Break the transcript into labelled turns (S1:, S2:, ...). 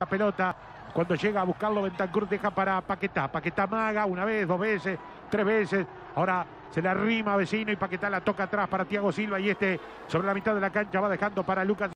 S1: La pelota, cuando llega a buscarlo, Bentancur deja para Paquetá. Paquetá maga una vez, dos veces, tres veces. Ahora se la arrima Vecino y Paquetá la toca atrás para Tiago Silva y este sobre la mitad de la cancha va dejando para Lucas.